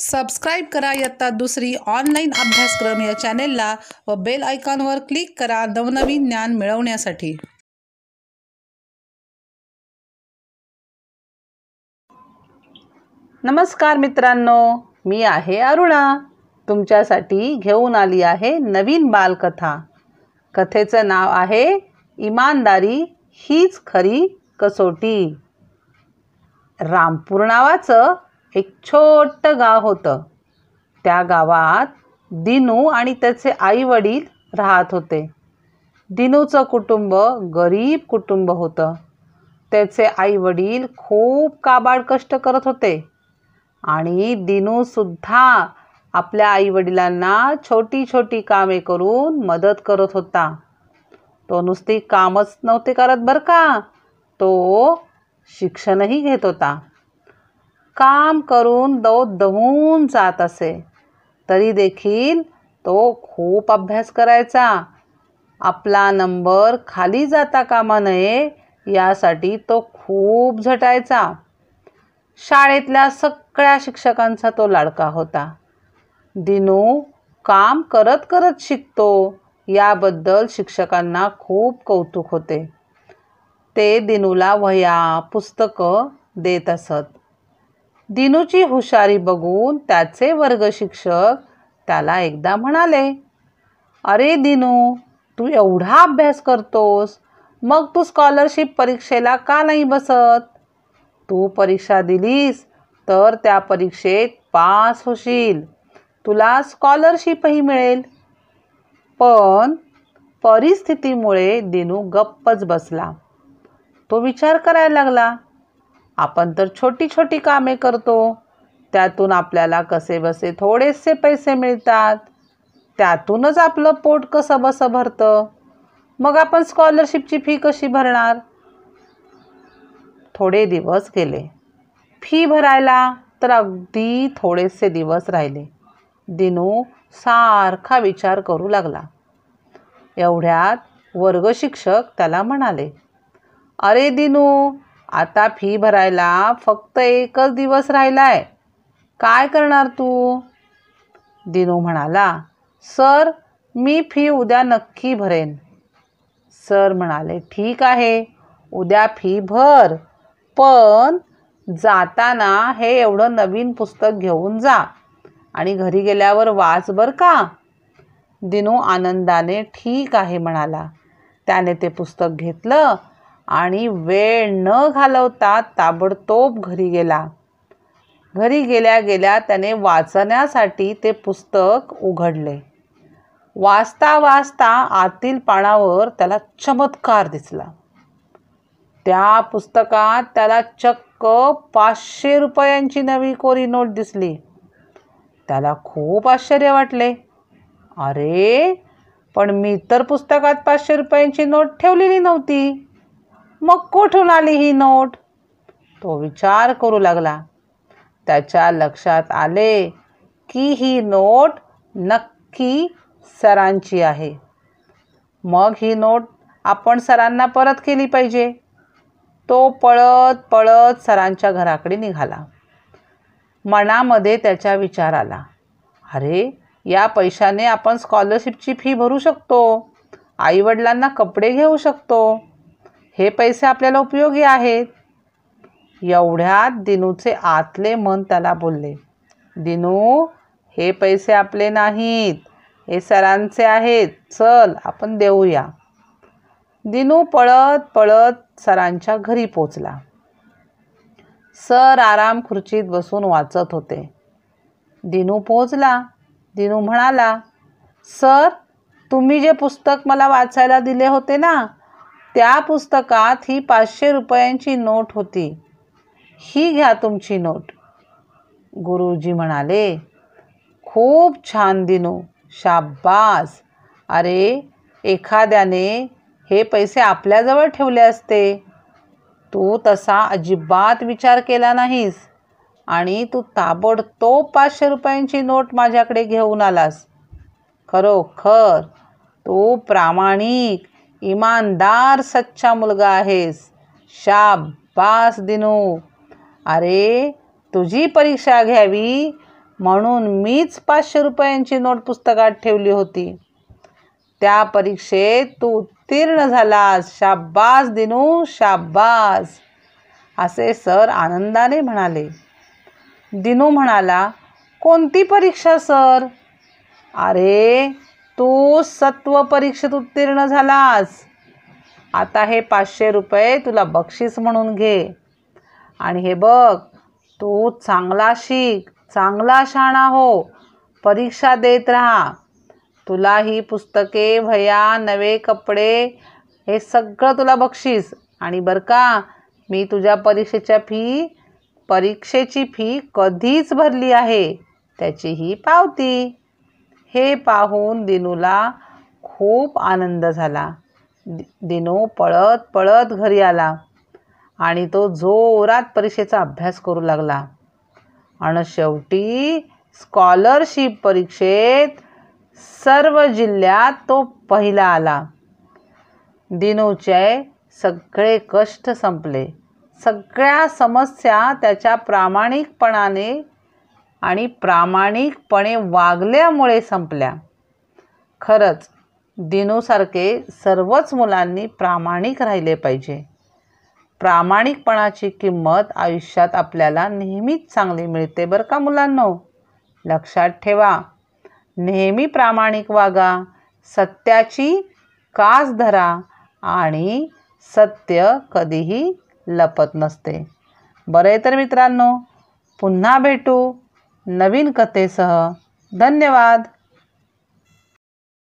subscribe करा इयत्ता दुसरी ऑनलाईन अभ्यासक्रम या चॅनेलला व बेल आयकॉनवर क्लिक करा नवनवीन ज्ञान मिळवण्यासाठी नमस्कार मित्रांनो मी आहे अरुणा तुमच्यासाठी घेऊन आली आहे नवीन बालकथा कथेचं नाव आहे इमानदारी हीच खरी कसोटी रामपूर नावाचं एक छोट गाव होतं त्या गावात दिनू आणि त्याचे आई वडील राहत होते दिनूचं कुटुंब गरीब कुटुंब होतं त्याचे आई वडील खूप काबाड कष्ट करत होते आणि दिनूसुद्धा आपल्या आई वडिलांना छोटी छोटी कामे करून मदत करत होता तो नुसती कामच नव्हते करत बरं का तो शिक्षणही घेत होता काम करून दो दहून जात असे तरी देखील तो खूप अभ्यास करायचा आपला नंबर खाली जाता कामा नये यासाठी तो खूप झटायचा शाळेतल्या सगळ्या शिक्षकांचा तो लाडका होता दिनू काम करत करत शिकतो याबद्दल शिक्षकांना खूप कौतुक होते ते दिनूला वह्या पुस्तकं देत असत दिनूची हुशारी बघून त्याचे वर्ग शिक्षक त्याला एकदा म्हणाले अरे दिनू तू एवढा अभ्यास करतोस मग तू स्कॉलरशिप परीक्षेला का नाही बसत तू परीक्षा दिलीस तर त्या परीक्षेत पास होशील तुला स्कॉलरशिपही मिळेल पण परिस्थितीमुळे दिनू गप्पच बसला तो विचार करायला लागला आपण तर छोटी छोटी कामे करतो त्यातून आपल्याला कसे बसे थोडेसे पैसे मिळतात त्यातूनच आपलं पोट कसं बसं भरतं मग आपण स्कॉलरशिपची फी कशी भरणार थोडे दिवस गेले फी भरायला तर अगदी थोडेसे दिवस राहिले दिनू सारखा विचार करू लागला एवढ्यात वर्गशिक्षक त्याला म्हणाले अरे दिनू आता फी भरायला फक्त एकच दिवस आहे काय करणार तू दिनू म्हणाला सर मी फी उद्या नक्की भरेन सर म्हणाले ठीक आहे उद्या फी भर पण जाताना हे एवढं नवीन पुस्तक घेऊन जा आणि घरी गेल्यावर वाच बर का दिनू आनंदाने ठीक आहे म्हणाला त्याने ते पुस्तक घेतलं आणि वेळ न घालवता ताबडतोब घरी गेला घरी गेल्या गेल्या त्याने वाचण्यासाठी ते पुस्तक उघडले वाचता वाचता आतील पानावर त्याला चमत्कार दिसला त्या पुस्तकात त्याला चक्क पाचशे रुपयांची नवी कोरी नोट दिसली त्याला खूप आश्चर्य वाटले अरे पण मी तर पुस्तकात पाचशे रुपयांची नोट ठेवलेली नव्हती मग कुठून आली ही नोट तो विचार करू लागला त्याच्या लक्षात आले की ही नोट नक्की सरांची आहे मग ही नोट आपण सरांना परत केली पाहिजे तो पळत पळत सरांच्या घराकडे निघाला मनामध्ये त्याच्या विचार आला अरे या पैशाने आपण स्कॉलरशिपची फी भरू शकतो आईवडिलांना कपडे घेऊ शकतो हे पैसे आपल्याला उपयोगी आहेत एवढ्यात दिनूचे आतले मन त्याला बोलले दिनू हे पैसे आपले नाहीत हे सरांचे आहेत चल आपण देऊया दिनू पळत पळत सरांच्या घरी पोचला सर आराम खुर्चीत बसून वाचत होते दिनू पोचला दिनू म्हणाला सर तुम्ही जे पुस्तक मला वाचायला दिले होते ना त्या पुस्तकात ही पाचशे रुपयांची नोट होती ही घ्या तुमची नोट गुरुजी म्हणाले खूप छान दिनू शाब्बास अरे एखाद्याने हे पैसे आपल्याजवळ ठेवले असते तू तसा अजिबात विचार केला नाहीस आणि तू ताबडतोब पाचशे रुपयांची नोट माझ्याकडे घेऊन आलास खरोखर तू प्रामाणिक इमानदार सच्चा मुलगा आहेस शाबास दिनू अरे तुझी परीक्षा घ्यावी म्हणून मीच पाचशे रुपयांची नोट पुस्तकात ठेवली होती त्या परीक्षेत तू उत्तीर्ण झालास शाब्बास दिनू शाब्बास असे सर आनंदाने म्हणाले दिनू म्हणाला कोणती परीक्षा सर अरे तू सत्व परीक्षेत उत्तीर्ण झालास आता हे पाचशे रुपये तुला बक्षीस म्हणून घे आणि हे बघ तू चांगला शिक चांगला शाणा हो परीक्षा देत राहा तुला ही पुस्तके भया नवे कपडे हे सगळं तुला बक्षीस आणि बरं का मी तुझ्या परीक्षेच्या फी परीक्षेची फी कधीच भरली आहे त्याची ही पावती हे पाहून दिनूला खूप आनंद झाला दिनू पळत पळत घरी आला आणि तो जोरात परीक्षेचा अभ्यास करू लागला आणि शेवटी स्कॉलरशिप परीक्षेत सर्व जिल्ह्यात तो पहिला आला दिनूचे सगळे कष्ट संपले सगळ्या समस्या त्याच्या प्रामाणिकपणाने आणि प्रामाणिकपणे वागल्यामुळे संपल्या खरंच दिनूसारखे सर्वच मुलांनी प्रामाणिक राहिले पाहिजे प्रामाणिकपणाची किंमत आयुष्यात आपल्याला नेहमीच चांगली मिळते बरं का मुलांनो लक्षात ठेवा नेहमी प्रामाणिक वागा सत्याची कास धरा आणि सत्य कधीही लपत नसते बरं तर मित्रांनो पुन्हा भेटू नवीन कथेसह धन्यवाद